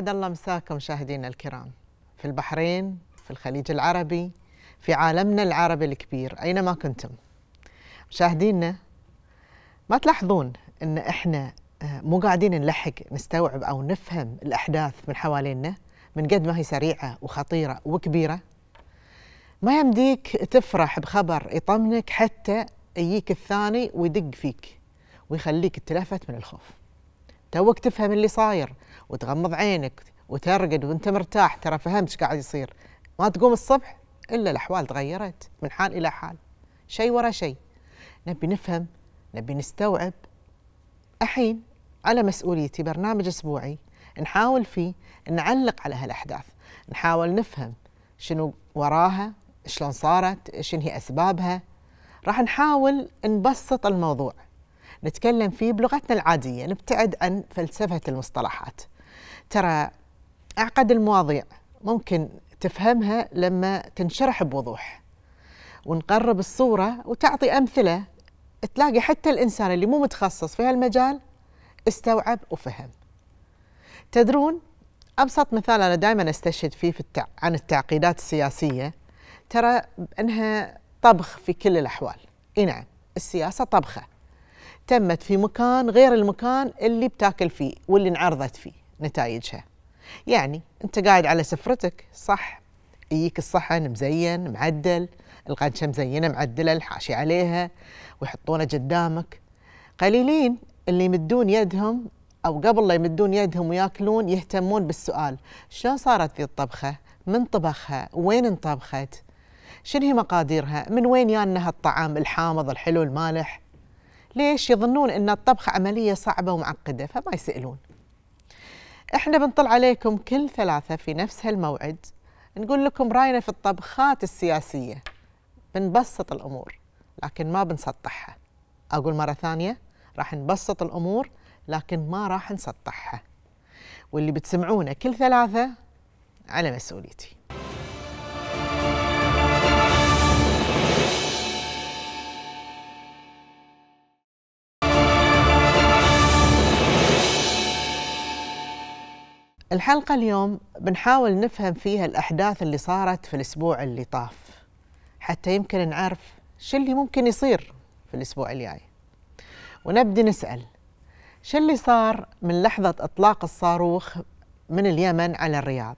يسعد الله مساكم مشاهدينا الكرام في البحرين في الخليج العربي في عالمنا العربي الكبير أينما كنتم مشاهدينا ما تلاحظون أن إحنا آه، مو قاعدين نلحق نستوعب أو نفهم الأحداث من حوالينا من قد ما هي سريعة وخطيرة وكبيرة ما يمديك تفرح بخبر يطمنك حتى يجيك الثاني ويدق فيك ويخليك تلفت من الخوف توك تفهم اللي صاير وتغمض عينك وترقد وانت مرتاح ترى فهمت ايش قاعد يصير ما تقوم الصبح الا الاحوال تغيرت من حال الى حال شيء ورا شيء نبي نفهم نبي نستوعب الحين على مسؤوليتي برنامج اسبوعي نحاول فيه نعلق على هالاحداث نحاول نفهم شنو وراها شلون صارت شنو هي اسبابها راح نحاول نبسط الموضوع نتكلم فيه بلغتنا العادية نبتعد عن فلسفة المصطلحات ترى أعقد المواضيع ممكن تفهمها لما تنشرح بوضوح ونقرب الصورة وتعطي أمثلة تلاقي حتى الإنسان اللي مو متخصص في هالمجال استوعب وفهم تدرون أبسط مثال أنا دائما أستشهد فيه في التع... عن التعقيدات السياسية ترى أنها طبخ في كل الأحوال إي نعم السياسة طبخة تمت في مكان غير المكان اللي بتاكل فيه واللي انعرضت فيه نتائجها يعني انت قاعد على سفرتك صح يجيك الصحن مزين معدل القنشه مزينه معدله الحاشي عليها ويحطونه قدامك قليلين اللي يمدون يدهم او قبل لا يمدون يدهم وياكلون يهتمون بالسؤال شلون صارت ذي الطبخه من طبخها وين انطبخت شنو هي مقاديرها من وين يانا هالطعام الحامض الحلو المالح ليش يظنون ان الطبخ عمليه صعبه ومعقده فما يسالون احنا بنطل عليكم كل ثلاثه في نفس هالموعد نقول لكم راينا في الطبخات السياسيه بنبسط الامور لكن ما بنسطحها اقول مره ثانيه راح نبسط الامور لكن ما راح نسطحها واللي بتسمعونه كل ثلاثه على مسؤوليتي الحلقة اليوم بنحاول نفهم فيها الأحداث اللي صارت في الأسبوع اللي طاف حتى يمكن نعرف شو اللي ممكن يصير في الأسبوع الجاي ونبدي نسأل شو اللي صار من لحظة إطلاق الصاروخ من اليمن على الرياض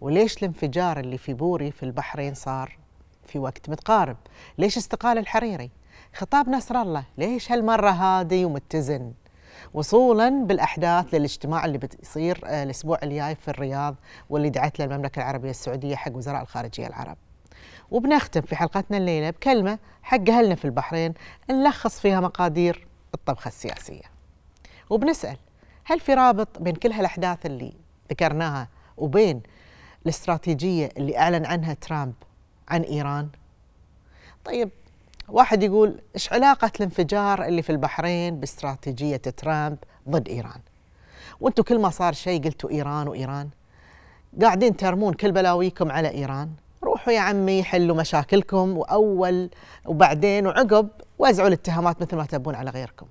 وليش الانفجار اللي في بوري في البحرين صار في وقت متقارب ليش استقال الحريري خطاب نصر الله ليش هالمرة هادي ومتزن وصولا بالاحداث للاجتماع اللي بيصير آه، الاسبوع الجاي في الرياض واللي دعت له المملكه العربيه السعوديه حق وزراء الخارجيه العرب. وبنختم في حلقتنا الليله بكلمه حق اهلنا في البحرين نلخص فيها مقادير الطبخه السياسيه. وبنسال هل في رابط بين كل هالاحداث اللي ذكرناها وبين الاستراتيجيه اللي اعلن عنها ترامب عن ايران؟ طيب واحد يقول ايش علاقة الانفجار اللي في البحرين باستراتيجية ترامب ضد إيران وانتم كل ما صار شيء قلتوا إيران وإيران قاعدين ترمون كل بلاويكم على إيران روحوا يا عمي حلوا مشاكلكم وأول وبعدين وعقب وزعوا الاتهامات مثل ما تبون على غيركم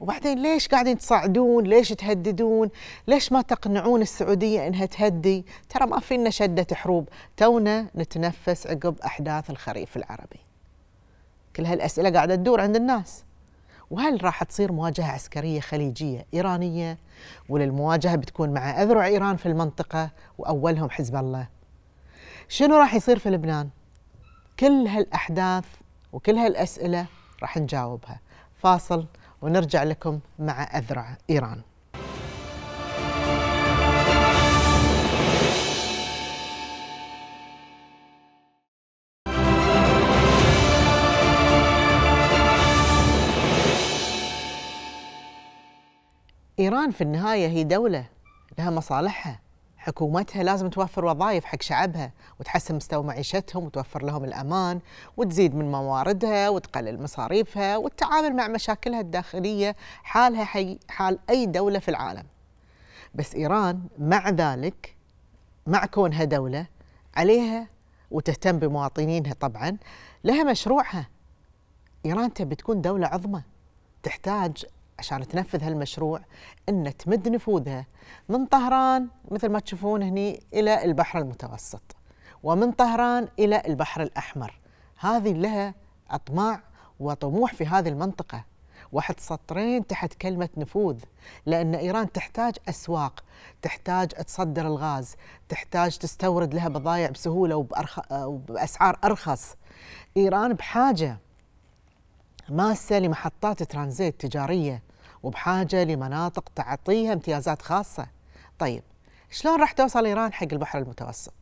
وبعدين ليش قاعدين تصعدون ليش تهددون ليش ما تقنعون السعودية إنها تهدي ترى ما فينا شدة حروب تونا نتنفس عقب أحداث الخريف العربي كل هالأسئلة قاعدة تدور عند الناس وهل راح تصير مواجهة عسكرية خليجية إيرانية وللمواجهة بتكون مع أذرع إيران في المنطقة وأولهم حزب الله شنو راح يصير في لبنان كل هالأحداث وكل هالأسئلة راح نجاوبها فاصل ونرجع لكم مع أذرع إيران إيران في النهاية هي دولة لها مصالحها حكومتها لازم توفر وظائف حق شعبها وتحسن مستوى معيشتهم وتوفر لهم الأمان وتزيد من مواردها وتقلل مصاريفها والتعامل مع مشاكلها الداخلية حالها حي حال أي دولة في العالم بس إيران مع ذلك مع كونها دولة عليها وتهتم بمواطنينها طبعا لها مشروعها إيران تبي تكون دولة عظمى تحتاج عشان تنفذ هالمشروع ان تمد نفوذها من طهران مثل ما تشوفون هني الى البحر المتوسط ومن طهران الى البحر الاحمر هذه لها اطماع وطموح في هذه المنطقه واحد سطرين تحت كلمة نفوذ لأن إيران تحتاج أسواق تحتاج تصدر الغاز تحتاج تستورد لها بضائع بسهولة وبأرخ... وبأسعار أرخص إيران بحاجة ماسة لمحطات ترانزيت تجارية وبحاجه لمناطق تعطيها امتيازات خاصه. طيب شلون راح توصل ايران حق البحر المتوسط؟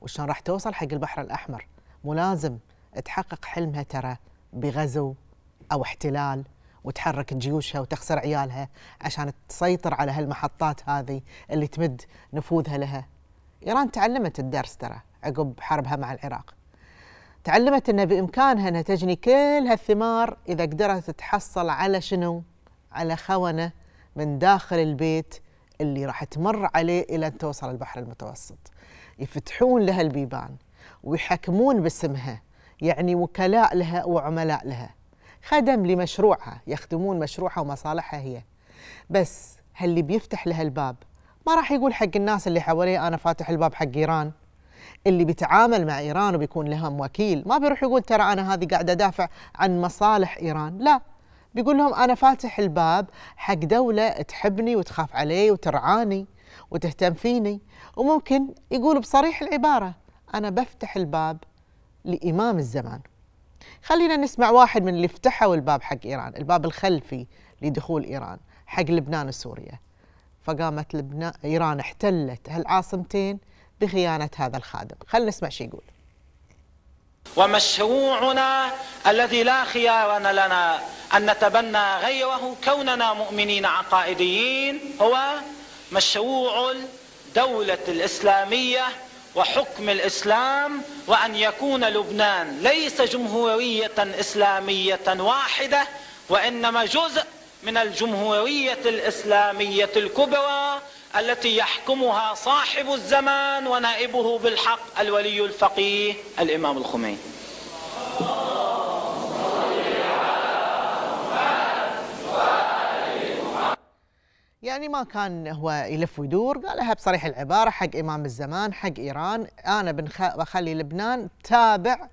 وشلون راح توصل حق البحر الاحمر؟ مو لازم تحقق حلمها ترى بغزو او احتلال وتحرك جيوشها وتخسر عيالها عشان تسيطر على هالمحطات هذه اللي تمد نفوذها لها. ايران تعلمت الدرس ترى عقب حربها مع العراق. تعلمت ان بامكانها انها تجني كل هالثمار اذا قدرت تحصل على شنو؟ على خونه من داخل البيت اللي راح تمر عليه إلى أن توصل البحر المتوسط يفتحون لها البيبان ويحكمون باسمها يعني وكلاء لها وعملاء لها خدم لمشروعها يخدمون مشروعها ومصالحها هي بس هاللي بيفتح لها الباب ما راح يقول حق الناس اللي حواليه أنا فاتح الباب حق إيران اللي بيتعامل مع إيران وبيكون لهم وكيل ما بيروح يقول ترى أنا هذه قاعدة أدافع عن مصالح إيران لا بيقول لهم أنا فاتح الباب حق دولة تحبني وتخاف علي وترعاني وتهتم فيني وممكن يقول بصريح العبارة أنا بفتح الباب لإمام الزمان خلينا نسمع واحد من اللي فتحوا الباب حق إيران الباب الخلفي لدخول إيران حق لبنان وسوريا فقامت لبنان إيران احتلت هالعاصمتين بخيانة هذا الخادم خلينا نسمع شو يقول ومشروعنا الذي لا خيار لنا أن نتبنى غيره كوننا مؤمنين عقائديين هو مشروع الدولة الإسلامية وحكم الإسلام وأن يكون لبنان ليس جمهورية إسلامية واحدة وإنما جزء من الجمهورية الإسلامية الكبرى التي يحكمها صاحب الزمان ونائبه بالحق الولي الفقيه الامام الخميني يعني ما كان هو يلف ويدور قالها بصريح العبارة حق إمام الزمان حق إيران أنا بخلي لبنان تابع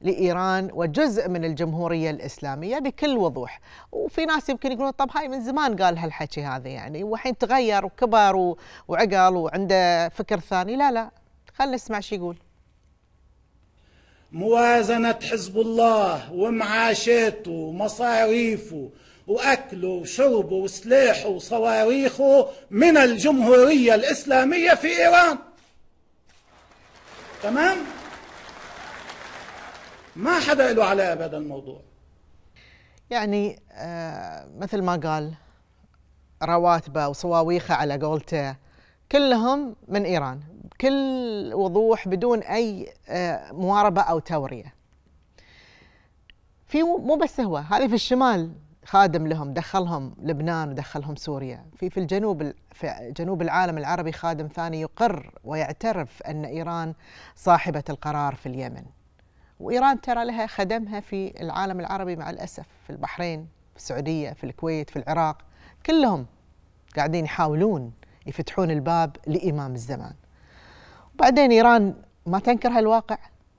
لإيران وجزء من الجمهورية الإسلامية بكل وضوح وفي ناس يمكن يقولون طب هاي من زمان قال هالحكي هذا يعني وحين تغير وكبر وعقل وعنده فكر ثاني لا لا خلينا نسمع شو يقول موازنة حزب الله ومعاشاته ومصاريفه وأكله وشربه وسلاحه وصواريخه من الجمهورية الإسلامية في إيران تمام؟ ما حدا له علاقه بهذا الموضوع يعني آه مثل ما قال رواتبه وصواويخه على قولته كلهم من ايران بكل وضوح بدون اي آه مواربه او توريه. في مو بس هو هذه في الشمال خادم لهم دخلهم لبنان ودخلهم سوريا في في الجنوب في جنوب العالم العربي خادم ثاني يقر ويعترف ان ايران صاحبه القرار في اليمن وإيران ترى لها خدمها في العالم العربي مع الأسف في البحرين في السعودية في الكويت في العراق كلهم قاعدين يحاولون يفتحون الباب لإمام الزمان وبعدين إيران ما تنكر هالواقع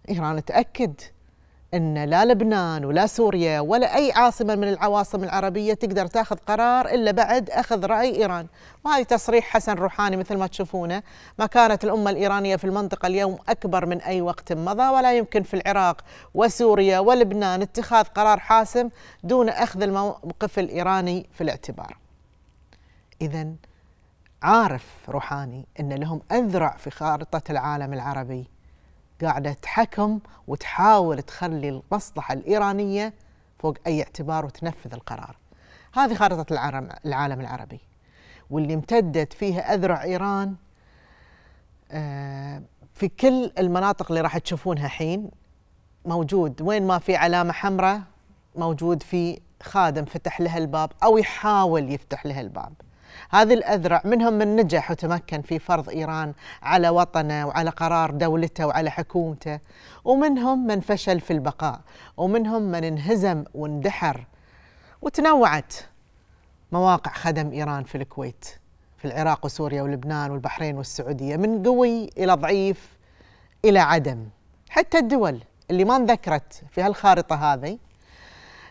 إيران تأكد ان لا لبنان ولا سوريا ولا اي عاصمه من العواصم العربيه تقدر تاخذ قرار الا بعد اخذ راي ايران، وهذا تصريح حسن روحاني مثل ما تشوفونه، مكانه الامه الايرانيه في المنطقه اليوم اكبر من اي وقت مضى ولا يمكن في العراق وسوريا ولبنان اتخاذ قرار حاسم دون اخذ الموقف الايراني في الاعتبار. اذا عارف روحاني ان لهم اذرع في خارطه العالم العربي قاعدة تحكم وتحاول تخلي المصلحة الإيرانية فوق أي اعتبار وتنفذ القرار هذه خارطة العالم, العربي واللي امتدت فيها أذرع إيران آه، في كل المناطق اللي راح تشوفونها حين موجود وين ما في علامة حمراء موجود في خادم فتح لها الباب أو يحاول يفتح لها الباب هذه الأذرع منهم من نجح وتمكن في فرض إيران على وطنه وعلى قرار دولته وعلى حكومته ومنهم من فشل في البقاء ومنهم من انهزم واندحر وتنوعت مواقع خدم إيران في الكويت في العراق وسوريا ولبنان والبحرين والسعودية من قوي إلى ضعيف إلى عدم حتى الدول اللي ما انذكرت في هالخارطة هذه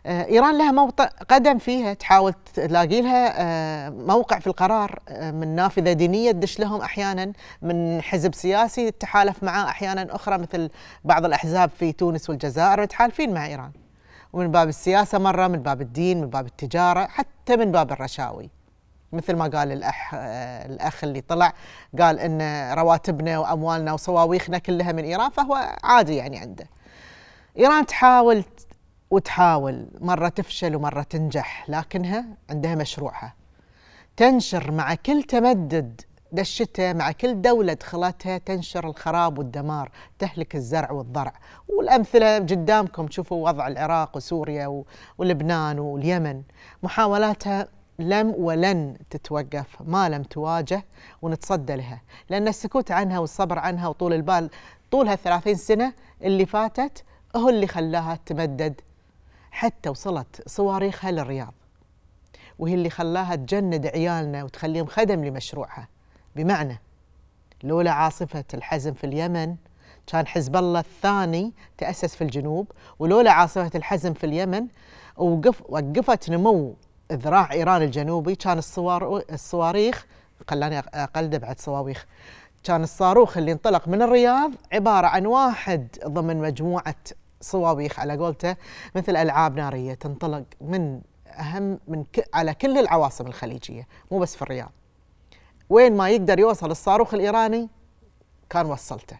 آه، ايران لها موطئ قدم فيها تحاول تلاقي لها آه، موقع في القرار آه، من نافذه دينيه تدش لهم احيانا من حزب سياسي تحالف معاه احيانا اخرى مثل بعض الاحزاب في تونس والجزائر متحالفين مع ايران ومن باب السياسه مره من باب الدين من باب التجاره حتى من باب الرشاوي مثل ما قال الاح الاخ اللي طلع قال ان رواتبنا واموالنا وصواويخنا كلها من ايران فهو عادي يعني عنده ايران تحاول وتحاول مرة تفشل ومرة تنجح لكنها عندها مشروعها تنشر مع كل تمدد دشتها مع كل دولة دخلتها تنشر الخراب والدمار تهلك الزرع والضرع والأمثلة قدامكم تشوفوا وضع العراق وسوريا ولبنان واليمن محاولاتها لم ولن تتوقف ما لم تواجه ونتصدى لها لأن السكوت عنها والصبر عنها وطول البال طولها 30 سنة اللي فاتت هو اللي خلاها تمدد حتى وصلت صواريخها للرياض وهي اللي خلاها تجند عيالنا وتخليهم خدم لمشروعها بمعنى لولا عاصفة الحزم في اليمن كان حزب الله الثاني تأسس في الجنوب ولولا عاصفة الحزم في اليمن وقف وقفت نمو ذراع إيران الجنوبي كان الصوار الصواريخ خلاني أقلد بعد صواويخ كان الصاروخ اللي انطلق من الرياض عبارة عن واحد ضمن مجموعة صواريخ على قولته مثل ألعاب نارية تنطلق من أهم من ك... على كل العواصم الخليجية مو بس في الرياض وين ما يقدر يوصل الصاروخ الإيراني كان وصلته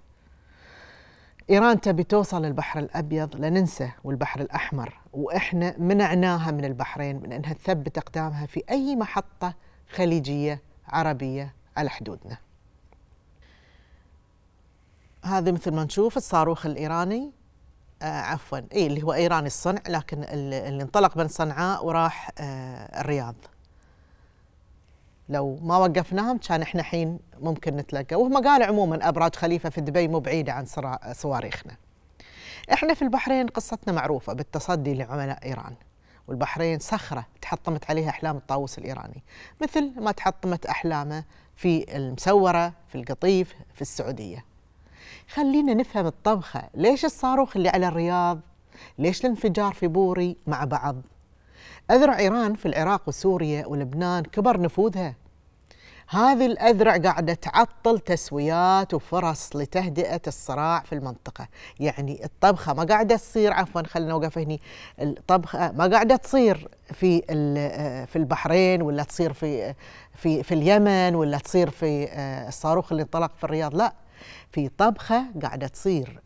إيران تبي توصل للبحر الأبيض لا ننسى والبحر الأحمر وإحنا منعناها من البحرين من أنها تثبت أقدامها في أي محطة خليجية عربية على حدودنا هذا مثل ما نشوف الصاروخ الإيراني آه، عفوا اي اللي هو ايراني الصنع لكن اللي انطلق من صنعاء وراح آه، الرياض لو ما وقفناهم كان احنا حين ممكن نتلقى وهم قالوا عموما ابراج خليفه في دبي مو بعيده عن صواريخنا احنا في البحرين قصتنا معروفه بالتصدي لعملاء ايران والبحرين صخره تحطمت عليها احلام الطاووس الايراني مثل ما تحطمت احلامه في المسوره في القطيف في السعوديه خلينا نفهم الطبخة ليش الصاروخ اللي على الرياض ليش الانفجار في بوري مع بعض أذرع إيران في العراق وسوريا ولبنان كبر نفوذها هذه الأذرع قاعدة تعطل تسويات وفرص لتهدئة الصراع في المنطقة يعني الطبخة ما قاعدة تصير عفوا خلينا نوقف هني الطبخة ما قاعدة تصير في في البحرين ولا تصير في في في اليمن ولا تصير في آه، الصاروخ اللي انطلق في الرياض لا في طبخه قاعده تصير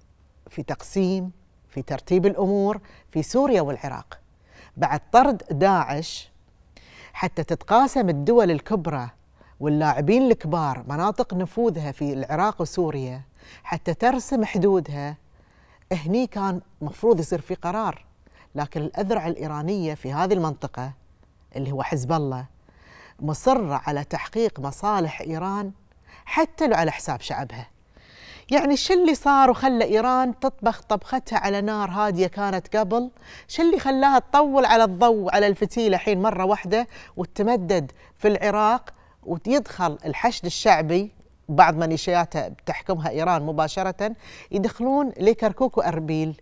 في تقسيم في ترتيب الامور في سوريا والعراق بعد طرد داعش حتى تتقاسم الدول الكبرى واللاعبين الكبار مناطق نفوذها في العراق وسوريا حتى ترسم حدودها هني كان مفروض يصير في قرار لكن الأذرع الإيرانية في هذه المنطقة اللي هو حزب الله مصرة على تحقيق مصالح إيران حتى لو على حساب شعبها يعني شو اللي صار وخلى إيران تطبخ طبختها على نار هادية كانت قبل شو اللي خلاها تطول على الضوء على الفتيلة الحين مرة واحدة وتمدد في العراق ويدخل الحشد الشعبي بعض ميليشياته بتحكمها إيران مباشرة يدخلون لكركوك وأربيل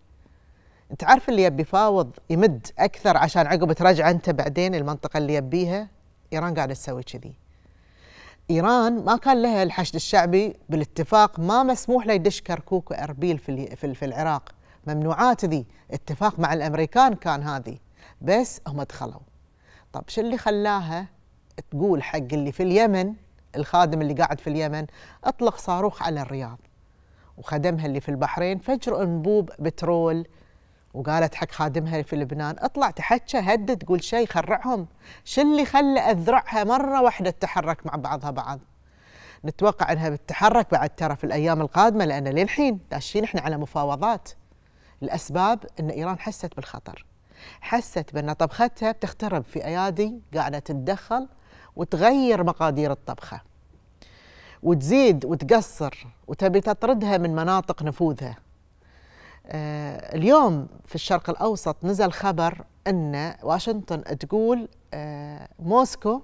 انت عارف اللي يبي فاوض يمد اكثر عشان عقب ترجع انت بعدين المنطقه اللي يبيها ايران قاعده تسوي كذي ايران ما كان لها الحشد الشعبي بالاتفاق ما مسموح له يدش كركوك واربيل في في العراق ممنوعات ذي اتفاق مع الامريكان كان هذه بس هم دخلوا طب شو اللي خلاها تقول حق اللي في اليمن الخادم اللي قاعد في اليمن اطلق صاروخ على الرياض وخدمها اللي في البحرين فجر انبوب بترول وقالت حق خادمها في لبنان اطلع تحكى هدد قول شيء خرعهم شو اللي خلى اذرعها مره واحده تتحرك مع بعضها بعض نتوقع انها بتتحرك بعد ترى في الايام القادمه لان للحين داشين احنا على مفاوضات الاسباب ان ايران حست بالخطر حست بان طبختها بتخترب في ايادي قاعده تتدخل وتغير مقادير الطبخه وتزيد وتقصر وتبي تطردها من مناطق نفوذها آه، اليوم في الشرق الأوسط نزل خبر أن واشنطن تقول آه، موسكو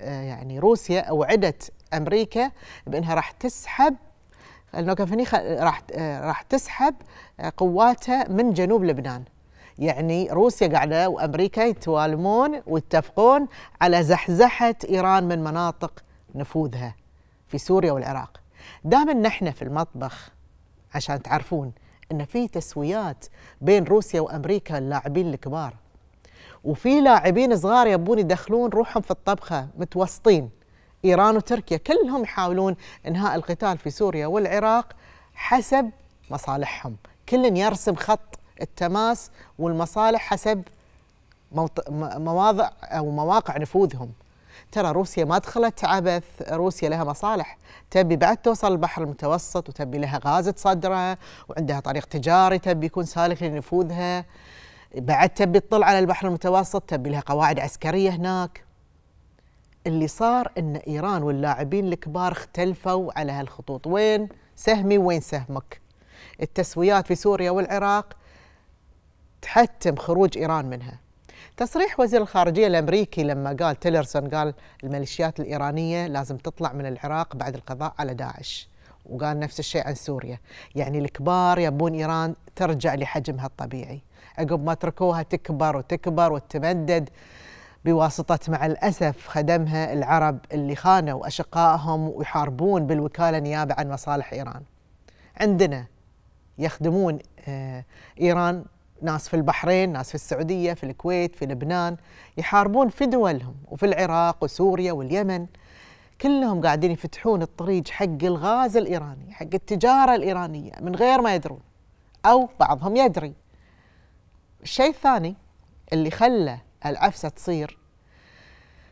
آه، يعني روسيا أوعدت أمريكا بأنها راح تسحب النوكافنيخا راح راح تسحب قواتها من جنوب لبنان يعني روسيا قاعده وامريكا يتوالمون ويتفقون على زحزحه ايران من مناطق نفوذها في سوريا والعراق دائما نحن في المطبخ عشان تعرفون ان في تسويات بين روسيا وامريكا اللاعبين الكبار وفي لاعبين صغار يبون يدخلون روحهم في الطبخه متوسطين ايران وتركيا كلهم يحاولون انهاء القتال في سوريا والعراق حسب مصالحهم كل يرسم خط التماس والمصالح حسب مواضع او مواقع نفوذهم ترى روسيا ما دخلت عبث روسيا لها مصالح تبي بعد توصل البحر المتوسط وتبي لها غاز تصدره وعندها طريق تجاري تبي يكون سالك لنفوذها بعد تبي تطل على البحر المتوسط تبي لها قواعد عسكرية هناك اللي صار ان ايران واللاعبين الكبار اختلفوا على هالخطوط وين سهمي وين سهمك التسويات في سوريا والعراق تحتم خروج ايران منها تصريح وزير الخارجية الأمريكي لما قال تيلرسون قال الميليشيات الإيرانية لازم تطلع من العراق بعد القضاء على داعش وقال نفس الشيء عن سوريا يعني الكبار يبون إيران ترجع لحجمها الطبيعي عقب ما تركوها تكبر وتكبر وتمدد بواسطة مع الأسف خدمها العرب اللي خانوا أشقائهم ويحاربون بالوكالة نيابة عن مصالح إيران عندنا يخدمون آه، إيران ناس في البحرين ناس في السعودية في الكويت في لبنان يحاربون في دولهم وفي العراق وسوريا واليمن كلهم قاعدين يفتحون الطريق حق الغاز الإيراني حق التجارة الإيرانية من غير ما يدرون أو بعضهم يدري الشيء الثاني اللي خلى العفسة تصير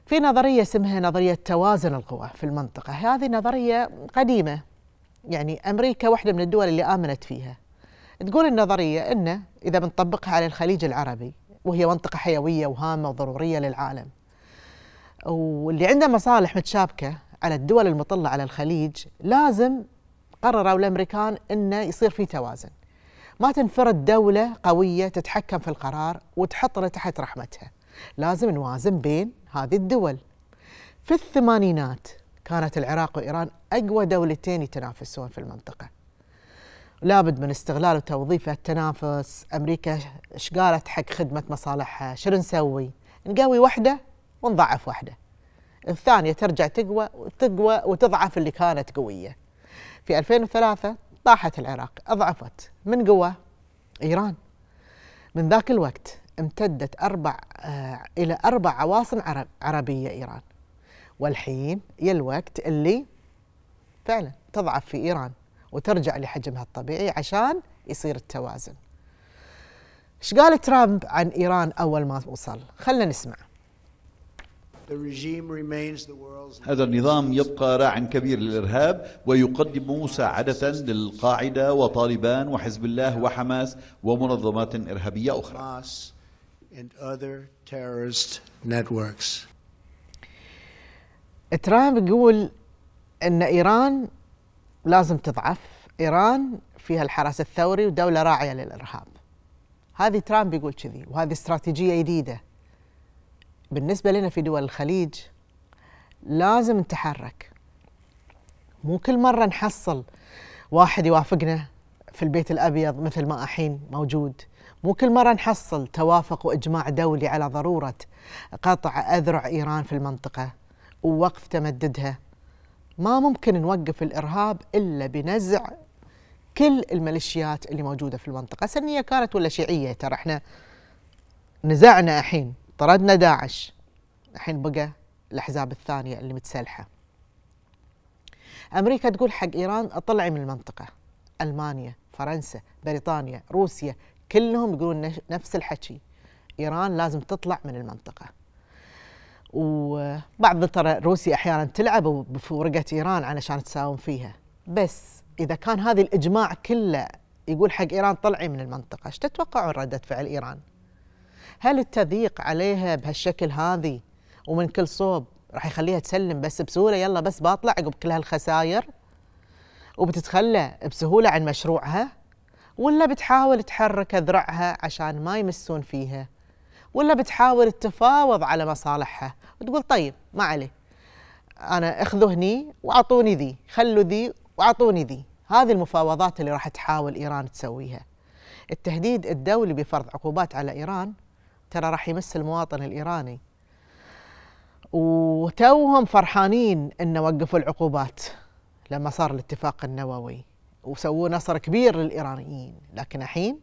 في نظرية اسمها نظرية توازن القوى في المنطقة هذه نظرية قديمة يعني أمريكا واحدة من الدول اللي آمنت فيها تقول النظرية أنه إذا بنطبقها على الخليج العربي وهي منطقة حيوية وهامة وضرورية للعالم واللي عنده مصالح متشابكة على الدول المطلة على الخليج لازم قرروا الأمريكان أنه يصير في توازن ما تنفرد دولة قوية تتحكم في القرار وتحطنا تحت رحمتها لازم نوازن بين هذه الدول في الثمانينات كانت العراق وإيران أقوى دولتين يتنافسون في المنطقة لابد من استغلال وتوظيف التنافس أمريكا إيش قالت حق خدمة مصالحها شنو نسوي نقوي وحدة ونضعف وحدة الثانية ترجع تقوى تقوى وتضعف اللي كانت قوية في 2003 طاحت العراق أضعفت من قوة إيران من ذاك الوقت امتدت أربع آه إلى أربع عواصم عرب عربية إيران والحين يا الوقت اللي فعلا تضعف في إيران وترجع لحجمها الطبيعي عشان يصير التوازن ايش قال ترامب عن ايران اول ما وصل خلينا نسمع هذا النظام يبقى راعٍ كبير للإرهاب ويقدم مساعدة للقاعدة وطالبان وحزب الله وحماس ومنظمات إرهابية أخرى ترامب يقول أن إيران لازم تضعف إيران فيها الحرس الثوري ودولة راعية للإرهاب هذه ترامب يقول كذي وهذه استراتيجية جديدة بالنسبة لنا في دول الخليج لازم نتحرك مو كل مرة نحصل واحد يوافقنا في البيت الأبيض مثل ما الحين موجود مو كل مرة نحصل توافق وإجماع دولي على ضرورة قطع أذرع إيران في المنطقة ووقف تمددها ما ممكن نوقف الارهاب الا بنزع كل الميليشيات اللي موجوده في المنطقه سنيه كانت ولا شيعيه ترى احنا نزعنا الحين طردنا داعش الحين بقى الاحزاب الثانيه اللي متسلحه امريكا تقول حق ايران اطلعي من المنطقه المانيا فرنسا بريطانيا روسيا كلهم يقولون نفس الحكي ايران لازم تطلع من المنطقه وبعض ترى روسيا احيانا تلعب بفرقه ايران علشان تساوم فيها بس اذا كان هذا الاجماع كله يقول حق ايران طلعي من المنطقه ايش تتوقعون رده فعل ايران هل التضييق عليها بهالشكل هذه ومن كل صوب راح يخليها تسلم بس بسهوله يلا بس بطلع عقب كل هالخساير وبتتخلى بسهوله عن مشروعها ولا بتحاول تحرك ذرعها عشان ما يمسون فيها ولا بتحاول تتفاوض على مصالحها وتقول طيب ما عليه انا اخذوا هني واعطوني ذي خلوا ذي واعطوني ذي هذه المفاوضات اللي راح تحاول ايران تسويها التهديد الدولي بفرض عقوبات على ايران ترى راح يمس المواطن الايراني وتوهم فرحانين ان وقفوا العقوبات لما صار الاتفاق النووي وسووا نصر كبير للايرانيين لكن الحين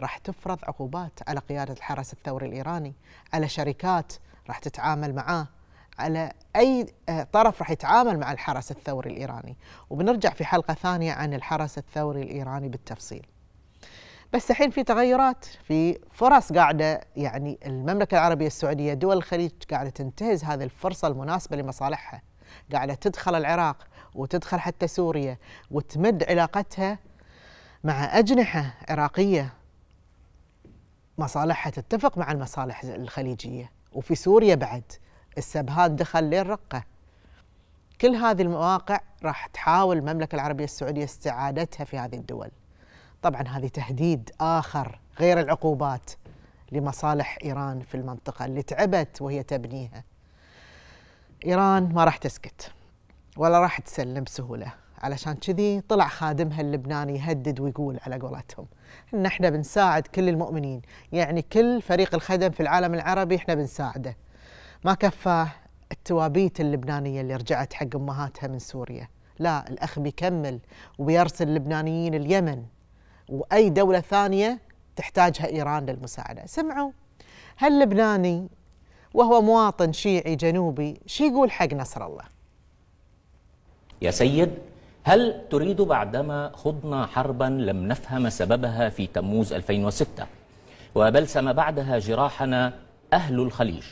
راح تفرض عقوبات على قيادة الحرس الثوري الإيراني على شركات راح تتعامل معاه على أي آه، طرف راح يتعامل مع الحرس الثوري الإيراني وبنرجع في حلقة ثانية عن الحرس الثوري الإيراني بالتفصيل بس الحين في تغيرات في فرص قاعدة يعني المملكة العربية السعودية دول الخليج قاعدة تنتهز هذه الفرصة المناسبة لمصالحها قاعدة تدخل العراق وتدخل حتى سوريا وتمد علاقتها مع أجنحة عراقية مصالحها تتفق مع المصالح الخليجيه وفي سوريا بعد السبهات دخل للرقه كل هذه المواقع راح تحاول المملكه العربيه السعوديه استعادتها في هذه الدول طبعا هذه تهديد اخر غير العقوبات لمصالح ايران في المنطقه اللي تعبت وهي تبنيها ايران ما راح تسكت ولا راح تسلم بسهوله علشان كذي طلع خادمها اللبناني يهدد ويقول على قولتهم ان احنا بنساعد كل المؤمنين يعني كل فريق الخدم في العالم العربي احنا بنساعده ما كفاه التوابيت اللبنانيه اللي رجعت حق امهاتها من سوريا لا الاخ بيكمل وبيرسل اللبنانيين اليمن واي دوله ثانيه تحتاجها ايران للمساعده سمعوا هاللبناني وهو مواطن شيعي جنوبي شي يقول حق نصر الله يا سيد هل تريد بعدما خضنا حربا لم نفهم سببها في تموز 2006 وبلسم بعدها جراحنا أهل الخليج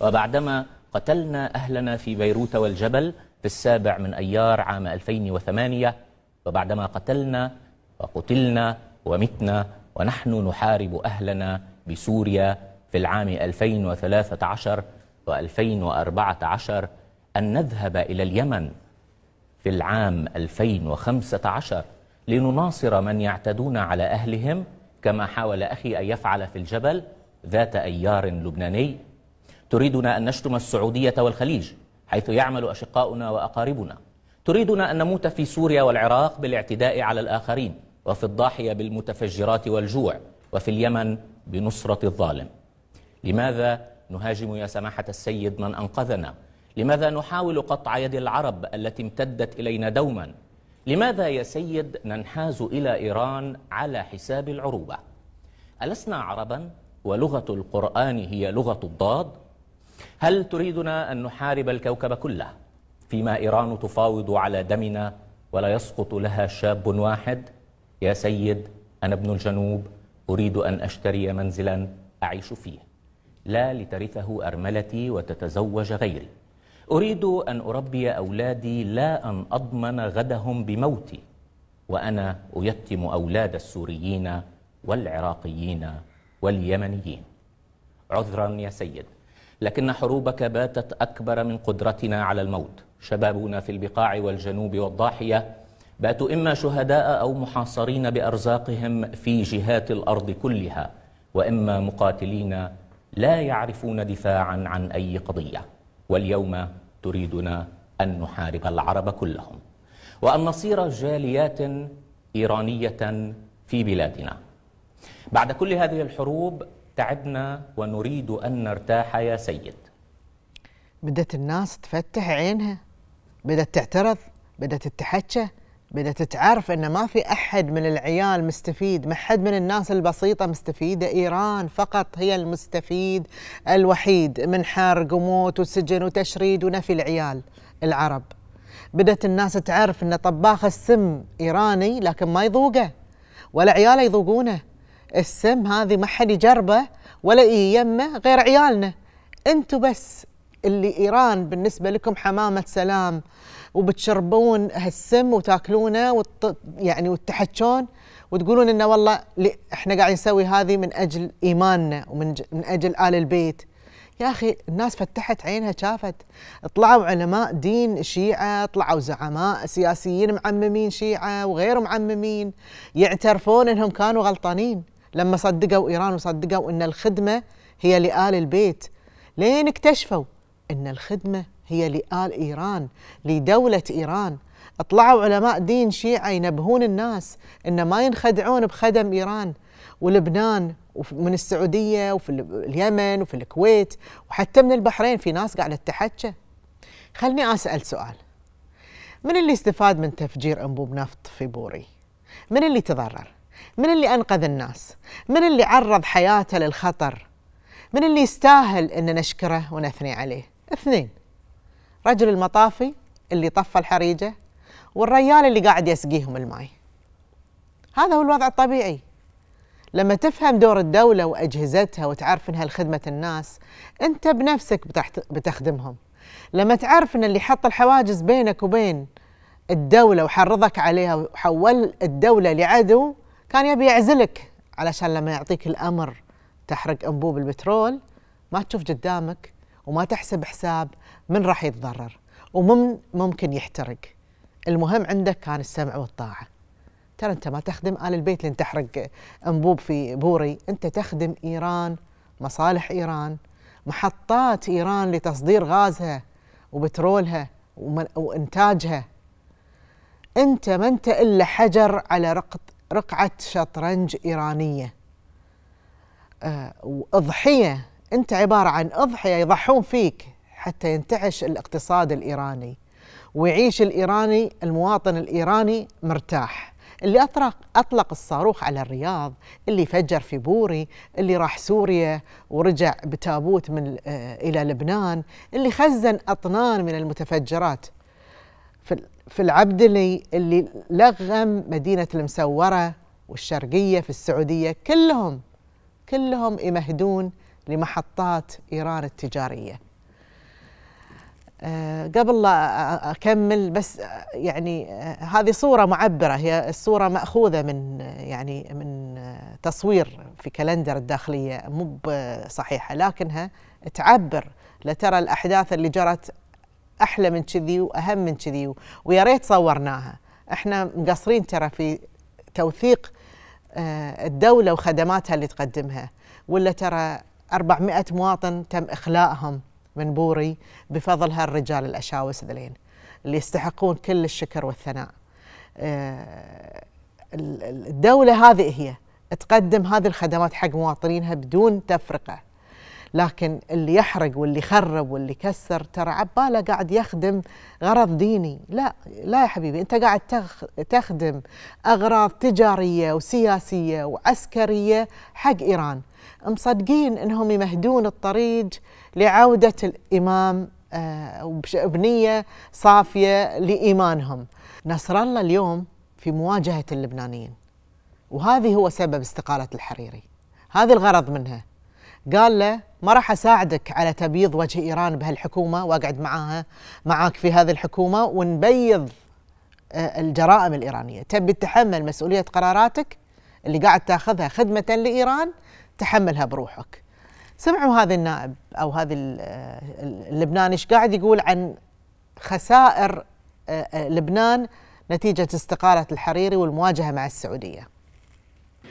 وبعدما قتلنا أهلنا في بيروت والجبل في السابع من أيار عام 2008 وبعدما قتلنا وقتلنا ومتنا ونحن نحارب أهلنا بسوريا في العام 2013 و2014 أن نذهب إلى اليمن في العام 2015 لنناصر من يعتدون على أهلهم كما حاول أخي أن يفعل في الجبل ذات أيار لبناني تريدنا أن نشتم السعودية والخليج حيث يعمل أشقاؤنا وأقاربنا تريدنا أن نموت في سوريا والعراق بالاعتداء على الآخرين وفي الضاحية بالمتفجرات والجوع وفي اليمن بنصرة الظالم لماذا نهاجم يا سماحة السيد من أنقذنا لماذا نحاول قطع يد العرب التي امتدت إلينا دوما لماذا يا سيد ننحاز إلى إيران على حساب العروبة ألسنا عربا ولغة القرآن هي لغة الضاد هل تريدنا أن نحارب الكوكب كله فيما إيران تفاوض على دمنا ولا يسقط لها شاب واحد يا سيد أنا ابن الجنوب أريد أن أشتري منزلا أعيش فيه لا لترثه أرملتي وتتزوج غيري أريد أن أربي أولادي لا أن أضمن غدهم بموتي وأنا أيتم أولاد السوريين والعراقيين واليمنيين عذرا يا سيد لكن حروبك باتت أكبر من قدرتنا على الموت شبابنا في البقاع والجنوب والضاحية باتوا إما شهداء أو محاصرين بأرزاقهم في جهات الأرض كلها وإما مقاتلين لا يعرفون دفاعا عن أي قضية واليوم تريدنا أن نحارب العرب كلهم وأن نصير جاليات إيرانية في بلادنا بعد كل هذه الحروب تعبنا ونريد أن نرتاح يا سيد بدأت الناس تفتح عينها بدأت تعترض بدأت تتحكى بدأت تعرف أن ما في أحد من العيال مستفيد ما حد من الناس البسيطة مستفيدة إيران فقط هي المستفيد الوحيد من حرق وموت وسجن وتشريد ونفي العيال العرب بدأت الناس تعرف أن طباخ السم إيراني لكن ما يذوقه ولا عياله يذوقونه السم هذه ما حد يجربه ولا يمه غير عيالنا انتوا بس اللي إيران بالنسبة لكم حمامة سلام وبتشربون هالسم وتاكلونه وت... يعني وتحجون وتقولون انه والله احنا قاعدين نسوي هذه من اجل ايماننا ومن ج... من اجل ال البيت يا اخي الناس فتحت عينها شافت طلعوا علماء دين شيعه طلعوا زعماء سياسيين معممين شيعه وغير معممين يعترفون انهم كانوا غلطانين لما صدقوا ايران وصدقوا ان الخدمه هي لال البيت لين اكتشفوا ان الخدمه هي لآل إيران لدولة إيران طلعوا علماء دين شيعة ينبهون الناس إن ما ينخدعون بخدم إيران ولبنان ومن السعودية وفي اليمن وفي الكويت وحتى من البحرين في ناس قاعدة تحكى خلني أسأل سؤال من اللي استفاد من تفجير أنبوب نفط في بوري؟ من اللي تضرر؟ من اللي أنقذ الناس؟ من اللي عرض حياته للخطر؟ من اللي يستاهل أن نشكره ونثني عليه؟ اثنين رجل المطافي اللي طفى الحريجه والريال اللي قاعد يسقيهم الماي هذا هو الوضع الطبيعي لما تفهم دور الدولة وأجهزتها وتعرف أنها لخدمة الناس أنت بنفسك بتخدمهم لما تعرف أن اللي حط الحواجز بينك وبين الدولة وحرضك عليها وحول الدولة لعدو كان يبي يعزلك علشان لما يعطيك الأمر تحرق أنبوب البترول ما تشوف قدامك وما تحسب حساب من راح يتضرر ومن ممكن يحترق المهم عندك كان السمع والطاعة ترى أنت ما تخدم آل البيت لين تحرق أنبوب في بوري أنت تخدم إيران مصالح إيران محطات إيران لتصدير غازها وبترولها وإنتاجها أنت ما أنت إلا حجر على رقعة شطرنج إيرانية أه وأضحية أنت عبارة عن أضحية يضحون فيك حتى ينتعش الاقتصاد الايراني ويعيش الايراني المواطن الايراني مرتاح اللي اطلق اطلق الصاروخ على الرياض اللي فجر في بوري اللي راح سوريا ورجع بتابوت من آه، الى لبنان اللي خزن اطنان من المتفجرات في العبدلي اللي لغم مدينه المسوره والشرقيه في السعوديه كلهم كلهم يمهدون لمحطات ايران التجاريه آه، قبل لا اكمل بس يعني آه، هذه صوره معبره هي الصوره ماخوذه من آه، يعني من تصوير في كالندر الداخليه مو صحيحه لكنها تعبر لترى الاحداث اللي جرت احلى من كذي واهم من كذي ويا ريت صورناها احنا مقصرين ترى في توثيق الدوله وخدماتها اللي تقدمها ولا ترى 400 مواطن تم اخلاءهم من بوري بفضل هالرجال الأشاوس ذلين اللي يستحقون كل الشكر والثناء آه، الدولة هذه هي تقدم هذه الخدمات حق مواطنينها بدون تفرقة لكن اللي يحرق واللي يخرب واللي يكسر ترى عباله قاعد يخدم غرض ديني لا لا يا حبيبي انت قاعد تخدم اغراض تجاريه وسياسيه وعسكريه حق ايران مصدقين انهم يمهدون الطريق لعوده الامام آه، وبنيه صافيه لايمانهم. نصر الله اليوم في مواجهه اللبنانيين وهذه هو سبب استقاله الحريري. هذا الغرض منها. قال له ما راح اساعدك على تبييض وجه ايران بهالحكومه واقعد معاها معاك في هذه الحكومه ونبيض آه، الجرائم الايرانيه، تبي تتحمل مسؤوليه قراراتك اللي قاعد تاخذها خدمه لايران تحملها بروحك سمعوا هذا النائب او هذا اللبناني ايش قاعد يقول عن خسائر آه، آه، لبنان نتيجه استقاله الحريري والمواجهه مع السعوديه.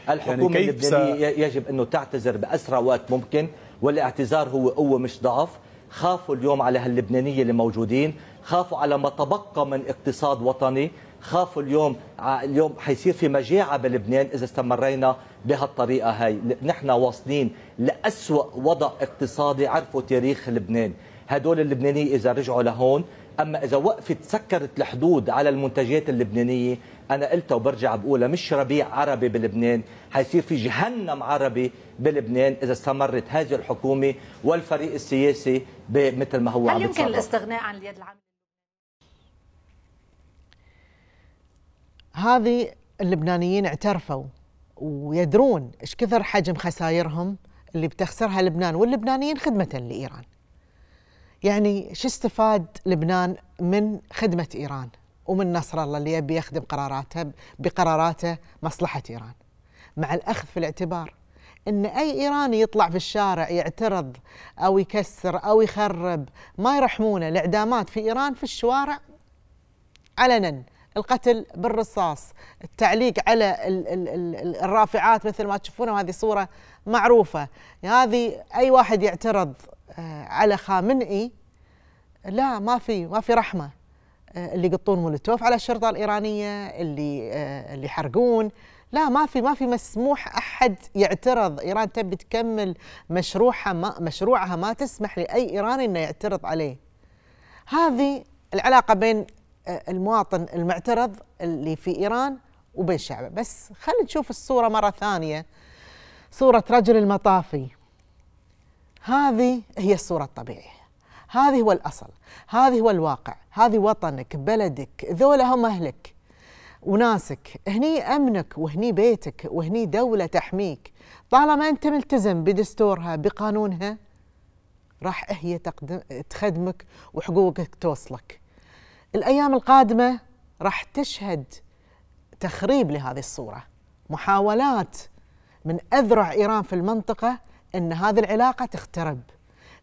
الحكومه يعني اللبنانيه س... يجب انه تعتذر باسرع وقت ممكن والاعتذار هو قوه مش ضعف، خافوا اليوم على هاللبنانيه اللي موجودين، خافوا على ما تبقى من اقتصاد وطني، خافوا اليوم اليوم حيصير في مجاعة بلبنان إذا استمرينا بهالطريقة هاي نحن واصلين لأسوأ وضع اقتصادي عرفه تاريخ لبنان هدول اللبناني إذا رجعوا لهون أما إذا وقفت سكرت الحدود على المنتجات اللبنانية أنا قلتها وبرجع بقولها مش ربيع عربي بلبنان حيصير في جهنم عربي بلبنان إذا استمرت هذه الحكومة والفريق السياسي مثل ما هو هل يمكن الاستغناء عن اليد العامله هذه اللبنانيين اعترفوا ويدرون ايش كثر حجم خسائرهم اللي بتخسرها لبنان واللبنانيين خدمة لإيران يعني شو استفاد لبنان من خدمة إيران ومن نصر الله اللي يبي يخدم قراراته بقراراته مصلحة إيران مع الأخذ في الاعتبار أن أي إيراني يطلع في الشارع يعترض أو يكسر أو يخرب ما يرحمونه الإعدامات في إيران في الشوارع علنا القتل بالرصاص التعليق على الرافعات مثل ما تشوفونه هذه صورة معروفة هذه أي واحد يعترض آه، على خامنئي لا ما في ما في رحمة آه، اللي يقطون مولوتوف على الشرطة الإيرانية اللي آه، اللي يحرقون لا ما في ما في مسموح احد يعترض ايران تبي تكمل مشروعها ما مشروعها ما تسمح لاي ايراني انه يعترض عليه هذه العلاقه بين المواطن المعترض اللي في إيران وبين شعبه بس خلينا نشوف الصورة مرة ثانية صورة رجل المطافي هذه هي الصورة الطبيعية هذه هو الأصل هذه هو الواقع هذه وطنك بلدك ذولا هم أهلك وناسك هني أمنك وهني بيتك وهني دولة تحميك طالما أنت ملتزم بدستورها بقانونها راح هي تخدمك وحقوقك توصلك الأيام القادمة راح تشهد تخريب لهذه الصورة محاولات من أذرع إيران في المنطقة أن هذه العلاقة تخترب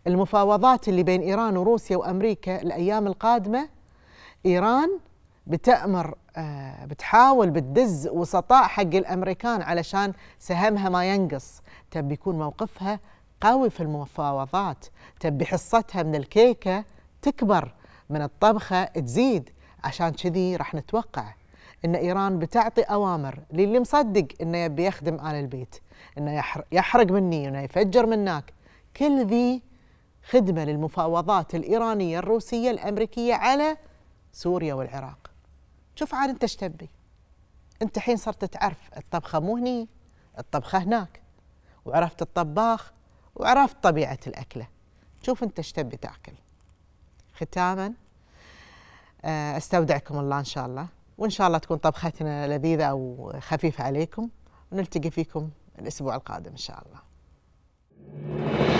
المفاوضات اللي بين إيران وروسيا وأمريكا الأيام القادمة إيران بتأمر آه، بتحاول بتدز وسطاء حق الأمريكان علشان سهمها ما ينقص تبي يكون موقفها قوي في المفاوضات تبي حصتها من الكيكة تكبر من الطبخة تزيد عشان كذي راح نتوقع ان ايران بتعطي اوامر للي مصدق انه يبي يخدم ال البيت انه يحرق مني انه يفجر منك كل ذي خدمه للمفاوضات الايرانيه الروسيه الامريكيه على سوريا والعراق شوف عاد انت ايش تبي انت الحين صرت تعرف الطبخه مو هني الطبخه هناك وعرفت الطباخ وعرفت طبيعه الاكله شوف انت ايش تبي تاكل ختاما آه، استودعكم الله ان شاء الله وان شاء الله تكون طبختنا لذيذه او خفيفه عليكم ونلتقي فيكم الاسبوع القادم ان شاء الله